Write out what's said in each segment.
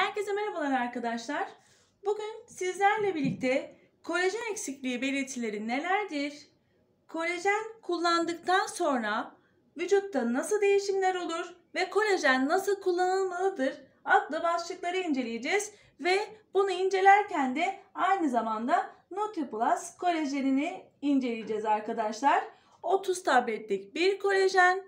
Herkese merhabalar arkadaşlar. Bugün sizlerle birlikte kolajen eksikliği belirtileri nelerdir? Kolajen kullandıktan sonra vücutta nasıl değişimler olur ve kolajen nasıl kullanılmalıdır? Adlı başlıkları inceleyeceğiz ve bunu incelerken de aynı zamanda Nutriplas kolajenini inceleyeceğiz arkadaşlar. 30 tabletlik bir kolajen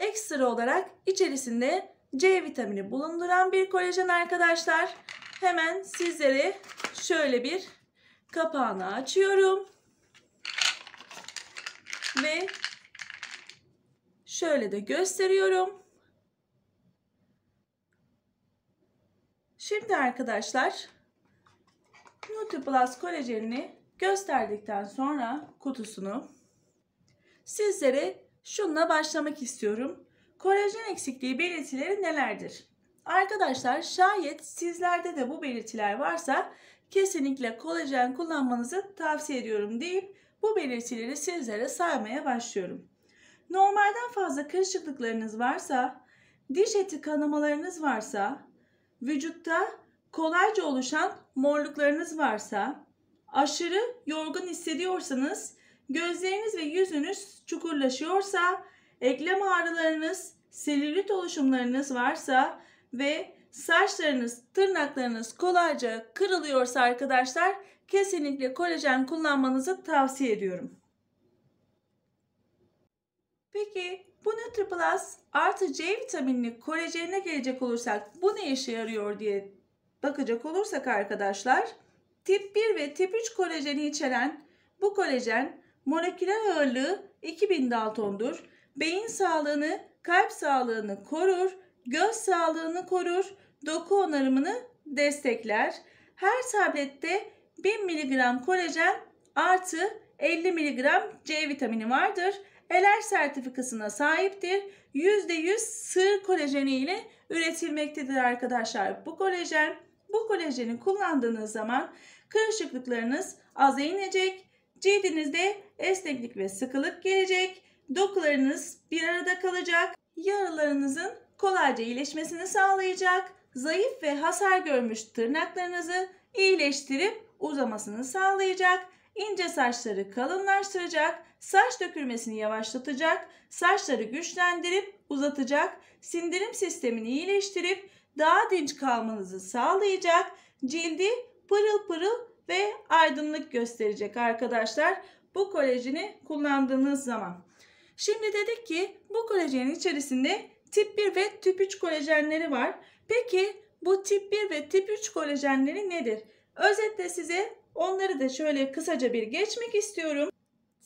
ekstra olarak içerisinde C vitamini bulunduran bir kolajen arkadaşlar. Hemen sizlere şöyle bir kapağını açıyorum. Ve şöyle de gösteriyorum. Şimdi arkadaşlar NutriPlus kolajenini gösterdikten sonra kutusunu sizlere şununla başlamak istiyorum. Kolajen eksikliği belirtileri nelerdir? Arkadaşlar şayet sizlerde de bu belirtiler varsa kesinlikle kolajen kullanmanızı tavsiye ediyorum deyip bu belirtileri sizlere saymaya başlıyorum. Normalden fazla kırışıklıklarınız varsa, diş eti kanamalarınız varsa, vücutta kolayca oluşan morluklarınız varsa, aşırı yorgun hissediyorsanız, gözleriniz ve yüzünüz çukurlaşıyorsa, eklem ağrılarınız, selülit oluşumlarınız varsa ve saçlarınız, tırnaklarınız kolayca kırılıyorsa arkadaşlar kesinlikle kolajen kullanmanızı tavsiye ediyorum. Peki bu Nutriplus artı C vitaminli kolajenine gelecek olursak bu ne işe yarıyor diye bakacak olursak arkadaşlar tip 1 ve tip 3 kolajeni içeren bu kolajen moleküler ağırlığı 2000 Dalton'dur beyin sağlığını, kalp sağlığını korur, göz sağlığını korur, doku onarımını destekler. Her tablette 1000 mg kolajen artı 50 mg C vitamini vardır. Eler sertifikasına sahiptir. %100 sığır kolajeni ile üretilmektedir arkadaşlar bu kolajen. Bu kolajeni kullandığınız zaman kırışıklıklarınız aza inecek. Cildinizde esneklik ve sıkılık gelecek. Dokularınız bir arada kalacak, yaralarınızın kolayca iyileşmesini sağlayacak, zayıf ve hasar görmüş tırnaklarınızı iyileştirip uzamasını sağlayacak, ince saçları kalınlaştıracak, saç dökülmesini yavaşlatacak, saçları güçlendirip uzatacak, sindirim sistemini iyileştirip daha dinç kalmanızı sağlayacak, cildi pırıl pırıl ve aydınlık gösterecek arkadaşlar. Bu kolajini kullandığınız zaman. Şimdi dedik ki bu kolajenin içerisinde tip 1 ve tip 3 kolajenleri var. Peki bu tip 1 ve tip 3 kolajenleri nedir? Özetle size onları da şöyle kısaca bir geçmek istiyorum.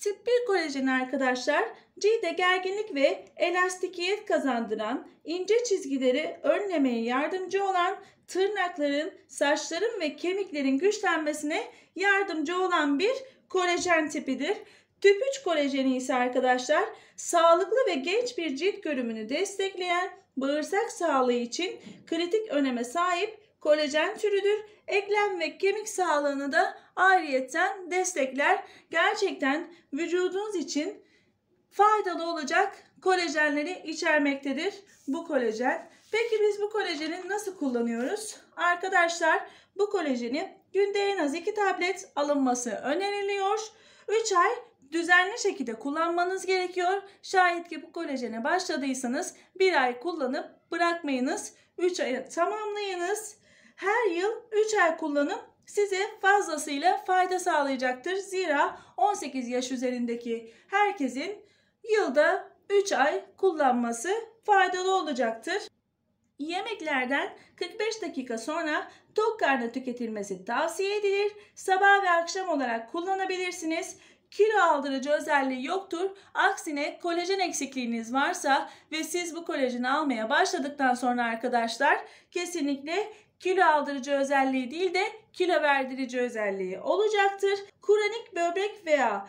Tip 1 kolajeni arkadaşlar cilde gerginlik ve elastikiyet kazandıran, ince çizgileri önlemeye yardımcı olan, tırnakların, saçların ve kemiklerin güçlenmesine yardımcı olan bir kolajen tipidir. Tüpüç kolajeni ise arkadaşlar sağlıklı ve genç bir cilt görümünü destekleyen bağırsak sağlığı için kritik öneme sahip kolajen türüdür. Eklem ve kemik sağlığını da ayrıyetten destekler. Gerçekten vücudunuz için faydalı olacak kolajenleri içermektedir bu kolajen. Peki biz bu kolajeni nasıl kullanıyoruz? Arkadaşlar bu kolajeni günde en az 2 tablet alınması öneriliyor. 3 ay düzenli şekilde kullanmanız gerekiyor. Şayet ki bu kolajene başladıysanız bir ay kullanıp bırakmayınız. 3 ay tamamlayınız. Her yıl 3 ay kullanıp size fazlasıyla fayda sağlayacaktır. Zira 18 yaş üzerindeki herkesin yılda 3 ay kullanması faydalı olacaktır. Yemeklerden 45 dakika sonra tok karnı tüketilmesi tavsiye edilir. Sabah ve akşam olarak kullanabilirsiniz kilo aldırıcı özelliği yoktur. Aksine kolajen eksikliğiniz varsa ve siz bu kolajeni almaya başladıktan sonra arkadaşlar kesinlikle kilo aldırıcı özelliği değil de kilo verdirici özelliği olacaktır. Kronik böbrek veya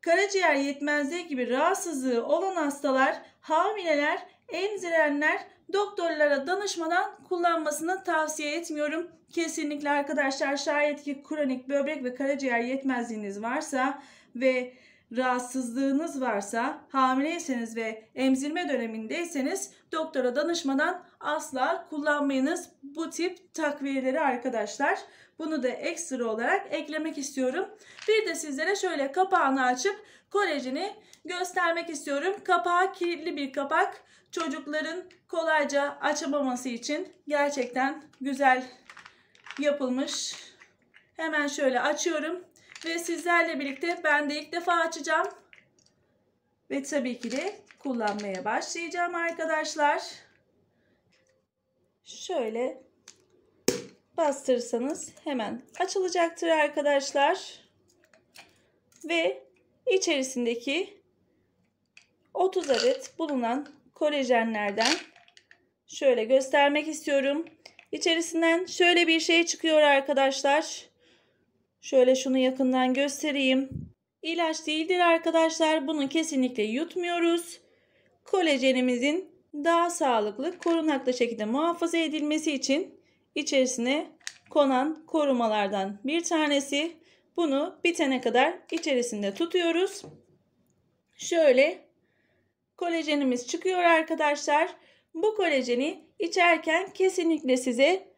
karaciğer yetmezliği gibi rahatsızlığı olan hastalar, hamileler, emzirenler doktorlara danışmadan kullanmasını tavsiye etmiyorum. Kesinlikle arkadaşlar şayet ki kronik böbrek ve karaciğer yetmezliğiniz varsa ve rahatsızlığınız varsa, hamileyseniz ve emzirme dönemindeyseniz doktora danışmadan asla kullanmayınız bu tip takviyeleri arkadaşlar. Bunu da ekstra olarak eklemek istiyorum. Bir de sizlere şöyle kapağını açıp kolajini göstermek istiyorum. Kapağı kirli bir kapak. Çocukların kolayca açamaması için gerçekten güzel yapılmış. Hemen şöyle açıyorum. Ve sizlerle birlikte ben de ilk defa açacağım. Ve tabii ki de kullanmaya başlayacağım arkadaşlar. Şöyle bastırırsanız hemen açılacaktır arkadaşlar. Ve içerisindeki 30 adet bulunan kolajenlerden şöyle göstermek istiyorum. İçerisinden şöyle bir şey çıkıyor arkadaşlar. Şöyle şunu yakından göstereyim. İlaç değildir arkadaşlar. Bunu kesinlikle yutmuyoruz. Kolajenimizin daha sağlıklı, korunaklı şekilde muhafaza edilmesi için içerisine konan korumalardan bir tanesi. Bunu bitene kadar içerisinde tutuyoruz. Şöyle kolajenimiz çıkıyor arkadaşlar. Bu kolajeni içerken kesinlikle size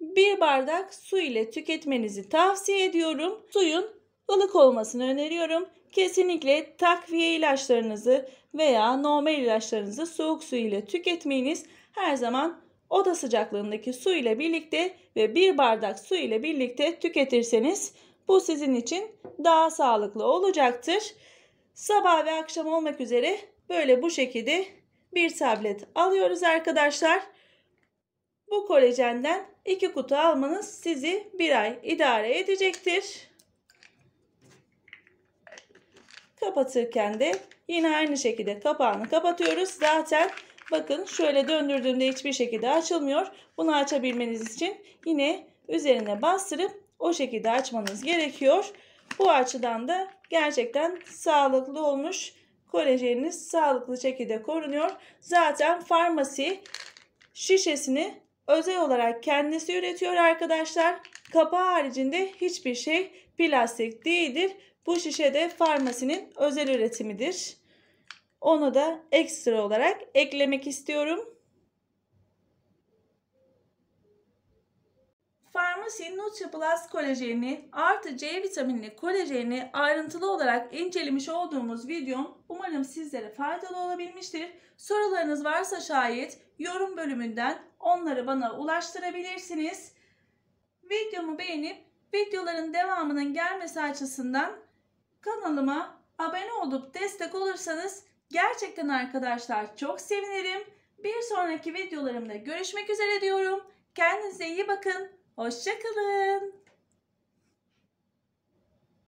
bir bardak su ile tüketmenizi tavsiye ediyorum. Suyun ılık olmasını öneriyorum. Kesinlikle takviye ilaçlarınızı veya normal ilaçlarınızı soğuk su ile tüketmeyiniz. Her zaman oda sıcaklığındaki su ile birlikte ve bir bardak su ile birlikte tüketirseniz bu sizin için daha sağlıklı olacaktır. Sabah ve akşam olmak üzere böyle bu şekilde bir tablet alıyoruz arkadaşlar. Bu kolajenden 2 kutu almanız sizi bir ay idare edecektir. Kapatırken de yine aynı şekilde kapağını kapatıyoruz. Zaten bakın şöyle döndürdüğümde hiçbir şekilde açılmıyor. Bunu açabilmeniz için yine üzerine bastırıp o şekilde açmanız gerekiyor. Bu açıdan da gerçekten sağlıklı olmuş. Kolajeniniz sağlıklı şekilde korunuyor. Zaten farmasi şişesini özel olarak kendisi üretiyor arkadaşlar. Kapağı haricinde hiçbir şey plastik değildir. Bu şişe de farmasinin özel üretimidir. Onu da ekstra olarak eklemek istiyorum. Farmasin Nutri Plus kolajenini artı C vitaminli kolajenini ayrıntılı olarak incelemiş olduğumuz videom umarım sizlere faydalı olabilmiştir. Sorularınız varsa şayet yorum bölümünden onları bana ulaştırabilirsiniz. Videomu beğenip videoların devamının gelmesi açısından kanalıma abone olup destek olursanız gerçekten arkadaşlar çok sevinirim. Bir sonraki videolarımda görüşmek üzere diyorum. Kendinize iyi bakın. Hoşçakalın.